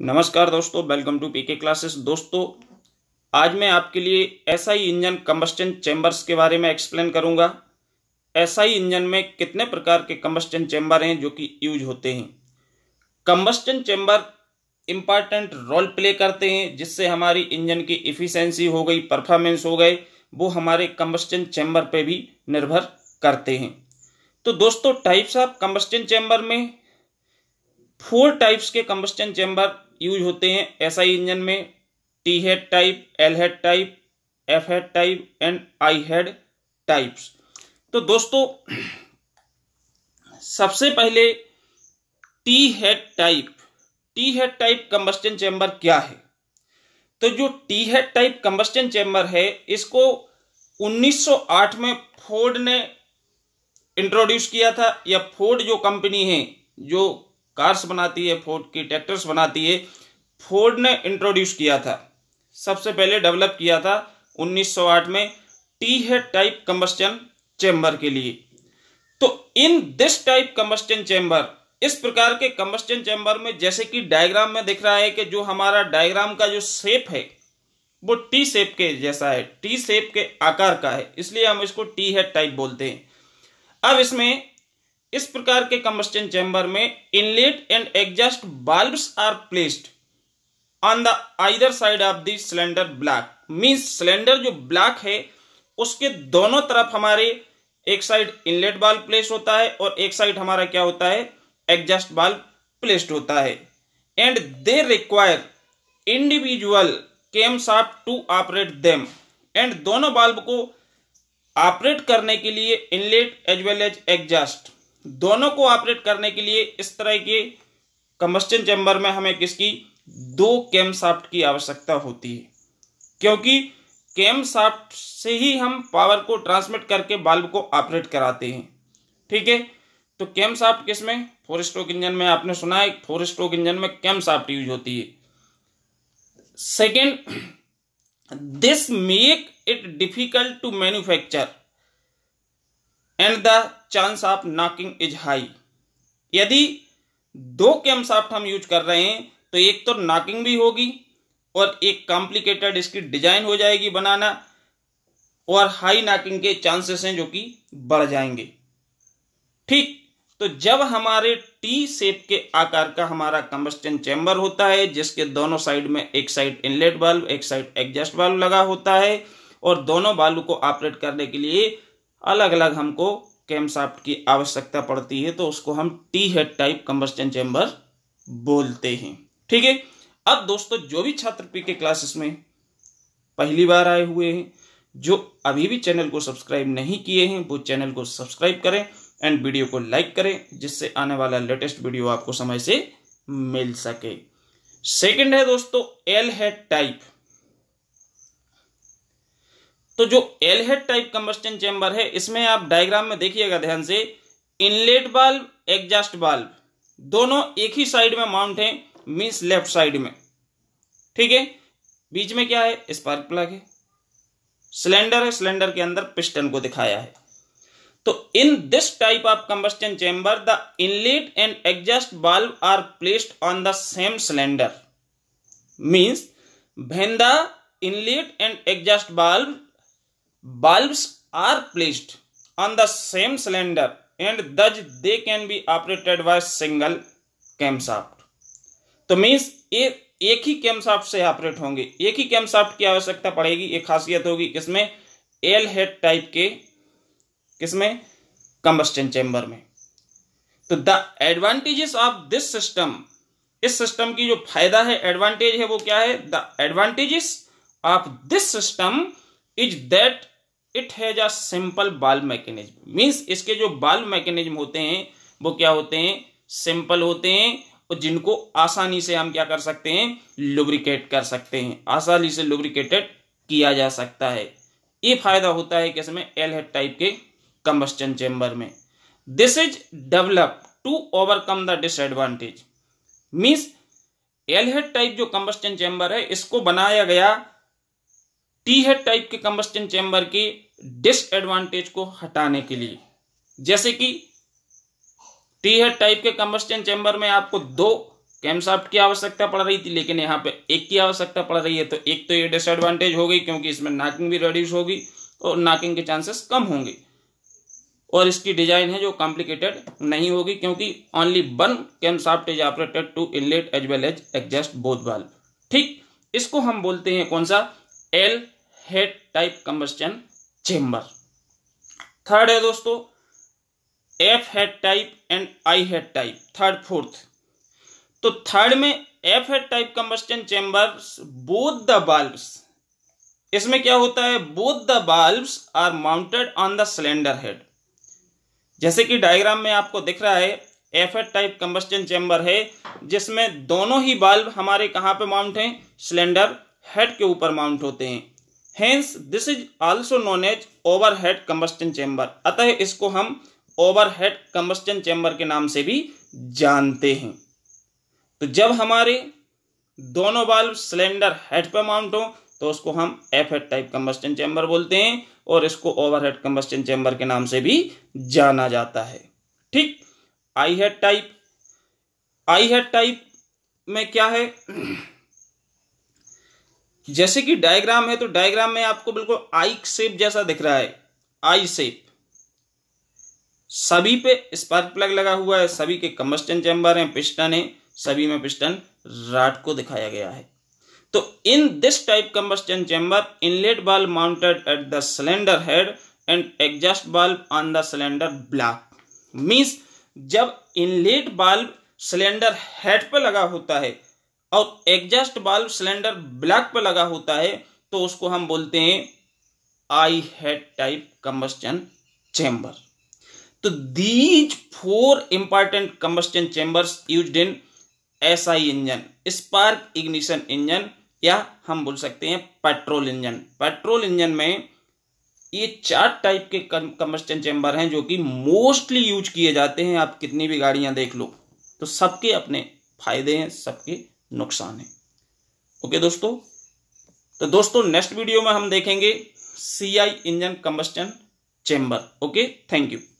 नमस्कार दोस्तों welcome to PK classes दोस्तों आज मैं आपके लिए एसआई इंजन कम्बस्टन चैम्बर्स के बारे में एक्सप्लेन करूंगा एसआई इंजन में कितने प्रकार के कम्बस्टन चैम्बर हैं जो कि यूज होते हैं combustion chamber important role play करते हैं जिससे हमारी इंजन की इफिशेंसी हो गई परफॉर्मेंस हो गए वो हमारे कम्बस्टन चैम्बर पर भी निर्भर करते हैं तो दोस्तों टाइप्स ऑफ कम्बस्टन चैम्बर में फोर टाइप्स के कंबस्टन चैम्बर यूज होते हैं एसआई इंजन में T head type L head type F head type and I head types तो दोस्तों सबसे पहले T head type T head type combustion chamber क्या है तो जो T head type combustion chamber है इसको 1908 में फोर्ड ने इंट्रोड्यूस किया था या फोर्ड जो कंपनी है जो कार्स बनाती है फोर्ड की ट्रैक्टर्स बनाती है फोर्ड ने इंट्रोड्यूस किया था सबसे पहले डेवलप किया था 1908 में टी है टाइप कंबस्टन चैम्बर के लिए तो in this type combustion chamber इस प्रकार के कंबस्टन चैम्बर में जैसे कि डायग्राम में दिख रहा है कि जो हमारा डायग्राम का जो शेप है वो टी शेप के जैसा है टी शेप के आकार का है इसलिए हम इसको टी हेड टाइप बोलते हैं अब इसमें इस प्रकार के कंबस्टन चैम्बर में इनलेट एंड एग्जॉस्ट बल्ब are placed on the either side of the cylinder block means cylinder जो ब्लैक है उसके दोनों तरफ हमारे एक साइड इनलेट बाल्ब प्लेस होता है और एक साइड हमारा क्या होता है एग्जॉस्ट बाल्ब प्लेस्ड होता है and they require individual camshaft to operate them and दोनों बाल्ब को ऑपरेट करने के लिए inlet as well as exhaust दोनों को ऑपरेट करने के लिए इस तरह के कंबस्टन चैम्बर में हमें किसकी दो कैमसाफ्ट की आवश्यकता होती है क्योंकि कैम साफ्ट से ही हम पावर को ट्रांसमिट करके बल्ब को ऑपरेट कराते हैं ठीक है तो साफ्ट किस में फोर स्ट्रोक इंजन में आपने सुना है फोर स्ट्रोक इंजन में कैम साफ्ट यूज होती है second this make it difficult to manufacture and the chance of knocking is high यदि दो साफ्ट हम यूज कर रहे हैं तो एक तो नॉकिंग भी होगी और एक कॉम्प्लिकेटेड इसकी डिजाइन हो जाएगी बनाना और हाई नॉकिंग के चांसेस हैं जो कि बढ़ जाएंगे ठीक तो जब हमारे टी सेप के आकार का हमारा कंबस्टन चैम्बर होता है जिसके दोनों साइड में एक साइड इनलेट बल्ब एक साइड एग्जस्ट बल्ब लगा होता है और दोनों बालू को ऑपरेट करने के लिए अलग अलग हमको कैमसाफ्ट की आवश्यकता पड़ती है तो उसको हम T head type combustion chamber बोलते हैं ठीक है अब दोस्तों जो भी छात्र पी के क्लासेस में पहली बार आए हुए हैं जो अभी भी चैनल को सब्सक्राइब नहीं किए हैं वो चैनल को सब्सक्राइब करें एंड वीडियो को लाइक करें जिससे आने वाला लेटेस्ट वीडियो आपको समय से मिल सके सेकंड है दोस्तों एल हेड टाइप तो जो एलहेड टाइप कंबस्टन चैम्बर है इसमें आप डायग्राम में देखिएगा ध्यान से इनलेट बाल्ब एग्जॉस्ट बाल्ब दोनों एक ही साइड में माउंट है मीन्स लेफ्ट साइड में ठीक है बीच में क्या है स्पार्क प्लग है सिलेंडर है सिलेंडर के अंदर पिस्टन को दिखाया है तो in this type of combustion chamber the inlet and exhaust बल्ब are placed on the same cylinder means भेंदा इनलेट एंड एग्जॉस्ट बाल्ब Bulbs are placed on the same cylinder and thus they can be operated by single camshaft. तो means एक ही कैमसाफ्ट से operate होंगे एक ही कैमसाफ्ट की आवश्यकता पड़ेगी एक खासियत होगी किसमें एल हेड टाइप के किसमें कंबस्टन चैम्बर में तो the advantages of this system इस सिस्टम की जो फायदा है एडवांटेज है वो क्या है the advantages of this system is that it has a simple valve mechanism means इसके जो बाल मैकेनिज्म होते हैं वो क्या होते हैं सिंपल होते हैं और जिनको आसानी से हम क्या कर सकते हैं लुब्रिकेट कर सकते हैं आसानी से लुब्रिकेटेड किया जा सकता है ये फायदा होता है किसमें एल हेड टाइप के कंबस्टन चेंबर में this is develop to overcome the disadvantage means L head type जो कंबस्टन चेंबर है इसको बनाया गया टी हेड टाइप के कंबस्टन चैम्बर के डिसएडवांटेज को हटाने के लिए जैसे कि टी हेड टाइप के कंबस्टन चैम्बर में आपको दो कैमसाफ्ट की आवश्यकता पड़ रही थी लेकिन यहाँ पे एक की आवश्यकता पड़ रही है तो एक तो ये डिसएडवांटेज हो गई क्योंकि इसमें नाकिंग भी रिड्यूस होगी और नाकिंग के चांसेस कम होंगे और इसकी डिजाइन है जो कॉम्प्लिकेटेड नहीं होगी क्योंकि only one camshaft is operated to inlet as well as adjust both valve ठीक इसको हम बोलते हैं कौन सा L head type combustion chamber third है दोस्तों F head type and I head type third fourth तो थर्ड में F head type combustion chamber both the बल्ब इसमें क्या होता है both the valves are mounted on the cylinder head जैसे कि डायग्राम में आपको दिख रहा है F head type combustion chamber है जिसमें दोनों ही बल्ब हमारे कहां पे माउंट हैं सिलेंडर हेड के ऊपर माउंट होते हैं hence this is also known as overhead combustion chamber अतः इसको हम ओवरहेड कम्बस्टन चैम्बर के नाम से भी जानते हैं तो जब हमारे दोनों बल्ब सिलेंडर हेड पर माउंट हो तो उसको हम F head type combustion chamber बोलते हैं और इसको ओवरहेड कम्बस्टन चैम्बर के नाम से भी जाना जाता है ठीक I head type I head type में क्या है जैसे कि डायग्राम है तो डायग्राम में आपको बिल्कुल आई शेप जैसा दिख रहा है आई शेप सभी पे स्पार्क प्लग लगा हुआ है सभी के कम्बस्टन चैम्बर हैं पिस्टन है सभी में पिस्टन राट को दिखाया गया है तो in this type combustion chamber inlet बाल्ब mounted at the cylinder head and exhaust बाल्ब on the cylinder block means जब इनलेट बाल्ब सिलेंडर हेड पर लगा होता है और एग्जस्ट बाल्व सिलेंडर ब्लैक पर लगा होता है तो उसको हम बोलते हैं I head type combustion chamber तो these four important combustion chambers use in S I engine spark ignition engine या हम बोल सकते हैं पेट्रोल इंजन पेट्रोल इंजन में ये चार टाइप के कंबस्टन चैम्बर हैं जो कि मोस्टली यूज किए जाते हैं आप कितनी भी गाड़ियां देख लो तो सबके अपने फायदे हैं सबके नुकसान है ओके दोस्तों तो दोस्तों नेक्स्ट वीडियो में हम देखेंगे CI engine combustion chamber okay thank you